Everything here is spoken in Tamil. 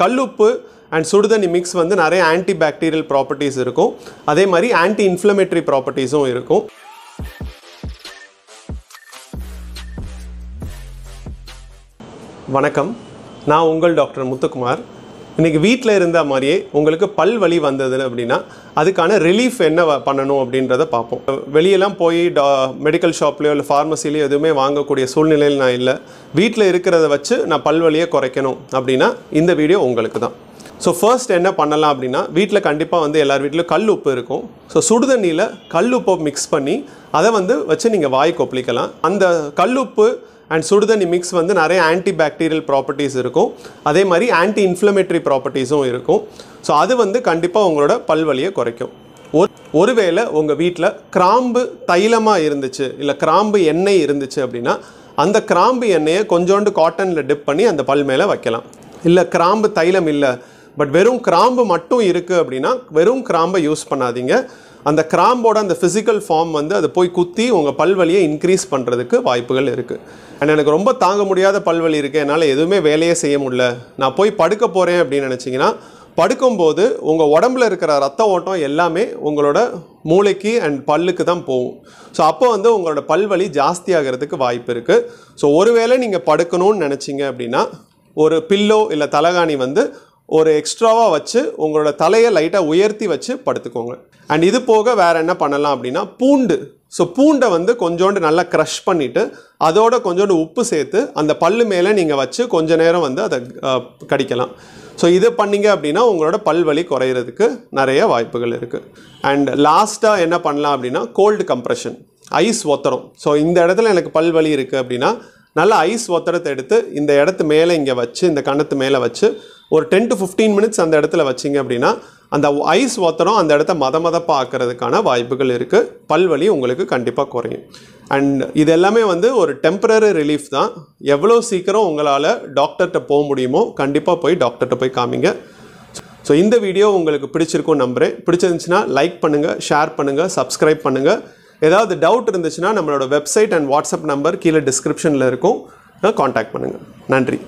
கல்லுப்பு அண்ட் சுடுதண்ணி மிக்ஸ் வந்து நிறைய ஆன்டி பாக்டீரியல் ப்ராப்பர்ட்டிஸ் இருக்கும் அதே மாதிரி ஆன்டி இன்ஃப்ளமேட்டரி ப்ராப்பர்ட்டிஸும் இருக்கும் வணக்கம் நான் உங்கள் டாக்டர் முத்துக்குமார் இன்றைக்கி வீட்டில் இருந்த மாதிரியே உங்களுக்கு பல் வலி வந்தது அப்படின்னா அதுக்கான ரிலீஃப் என்ன பண்ணணும் அப்படின்றத பார்ப்போம் வெளியெல்லாம் போய் டா மெடிக்கல் ஷாப்லேயோ இல்லை ஃபார்மசிலேயோ எதுவுமே வாங்கக்கூடிய சூழ்நிலையில் நான் இல்லை வீட்டில் இருக்கிறத வச்சு நான் பல் வலியை குறைக்கணும் அப்படின்னா இந்த வீடியோ உங்களுக்கு தான் ஸோ ஃபர்ஸ்ட் என்ன பண்ணலாம் அப்படின்னா வீட்டில் கண்டிப்பாக வந்து எல்லார் வீட்லையும் கல் உப்பு இருக்கும் ஸோ சுடுதண்ணியில் கல் உப்பை மிக்ஸ் பண்ணி அதை வந்து வச்சு நீங்கள் வாய் கொப்பளிக்கலாம் அந்த கல் உப்பு அண்ட் சுடுதண்ணி மிக்ஸ் வந்து நிறைய ஆன்டி பேக்டீரியல் ப்ராப்பர்ட்டிஸ் இருக்கும் அதே மாதிரி ஆன்டி இன்ஃப்ளமேட்டரி ப்ராப்பர்ட்டிஸும் இருக்கும் ஸோ அது வந்து கண்டிப்பாக உங்களோட பல்வலியை குறைக்கும் ஒரு ஒருவேளை உங்கள் வீட்டில் கிராம்பு தைலமாக இருந்துச்சு இல்லை கிராம்பு எண்ணெய் இருந்துச்சு அப்படின்னா அந்த கிராம்பு எண்ணெயை கொஞ்சோண்டு காட்டனில் டிப் பண்ணி அந்த பல் மேலே வைக்கலாம் இல்லை கிராம்பு தைலம் இல்லை பட் வெறும் கிராம்பு மட்டும் இருக்குது அப்படின்னா வெறும் கிராம்பை யூஸ் பண்ணாதீங்க அந்த கிராம்போட அந்த ஃபிசிக்கல் ஃபார்ம் வந்து அதை போய் குத்தி உங்கள் பல்வலியை இன்க்ரீஸ் பண்ணுறதுக்கு வாய்ப்புகள் இருக்குது அண்ட் எனக்கு ரொம்ப தாங்க முடியாத பல்வலி இருக்குது என்னால் எதுவுமே வேலையே செய்ய முடியல நான் போய் படுக்க போகிறேன் அப்படின்னு நினச்சிங்கன்னா படுக்கும்போது உங்கள் உடம்புல இருக்கிற ரத்த ஓட்டம் எல்லாமே உங்களோட மூளைக்கு அண்ட் பல்லுக்கு தான் போகும் ஸோ அப்போ வந்து உங்களோட பல்வலி ஜாஸ்தியாகிறதுக்கு வாய்ப்பு இருக்குது ஸோ ஒருவேளை நீங்கள் படுக்கணும்னு நினச்சிங்க அப்படின்னா ஒரு பில்லோ இல்லை தலகாணி வந்து ஒரு எக்ஸ்ட்ராவாக வச்சு உங்களோட தலையை லைட்டாக உயர்த்தி வச்சு படுத்துக்கோங்க அண்ட் இது போக வேறு என்ன பண்ணலாம் அப்படின்னா பூண்டு ஸோ பூண்டை வந்து கொஞ்சோண்டு நல்லா க்ரஷ் பண்ணிவிட்டு அதோட கொஞ்சோண்டு உப்பு சேர்த்து அந்த பல்லு மேலே நீங்கள் வச்சு கொஞ்ச நேரம் வந்து அதை கடிக்கலாம் ஸோ இது பண்ணிங்க அப்படின்னா உங்களோட வலி குறையிறதுக்கு நிறைய வாய்ப்புகள் இருக்குது அண்ட் லாஸ்ட்டாக என்ன பண்ணலாம் அப்படின்னா கோல்டு கம்ப்ரெஷன் ஐஸ் ஒத்தரம் ஸோ இந்த இடத்துல எனக்கு வலி இருக்குது அப்படின்னா நல்லா ஐஸ் ஒத்தரத்தை எடுத்து இந்த இடத்து மேலே இங்கே வச்சு இந்த கணத்து மேலே வச்சு ஒரு டென் டு ஃபிஃப்டீன் மினிட்ஸ் அந்த இடத்துல வச்சிங்க அப்படின்னா அந்த ஐஸ் ஒத்தரம் அந்த இடத்த மத மதப்பாக ஆக்கிறதுக்கான வாய்ப்புகள் இருக்குது பல்வலி உங்களுக்கு கண்டிப்பாக குறையும் அண்ட் இது எல்லாமே வந்து ஒரு டெம்பரரி ரிலீஃப் தான் எவ்வளோ சீக்கிரம் உங்களால் டாக்டர்கிட்ட போக முடியுமோ கண்டிப்பாக போய் டாக்டர்கிட்ட போய் காமிங்க ஸோ இந்த வீடியோ உங்களுக்கு பிடிச்சிருக்கும் நம்புகிறேன் பிடிச்சிருந்துச்சுன்னா லைக் பண்ணுங்கள் ஷேர் பண்ணுங்கள் சப்ஸ்கிரைப் பண்ணுங்கள் ஏதாவது டவுட் இருந்துச்சுன்னா நம்மளோட வெப்சைட் அண்ட் வாட்ஸ்அப் நம்பர் கீழே டிஸ்கிரிப்ஷனில் இருக்கும் காண்டாக்ட் பண்ணுங்கள் நன்றி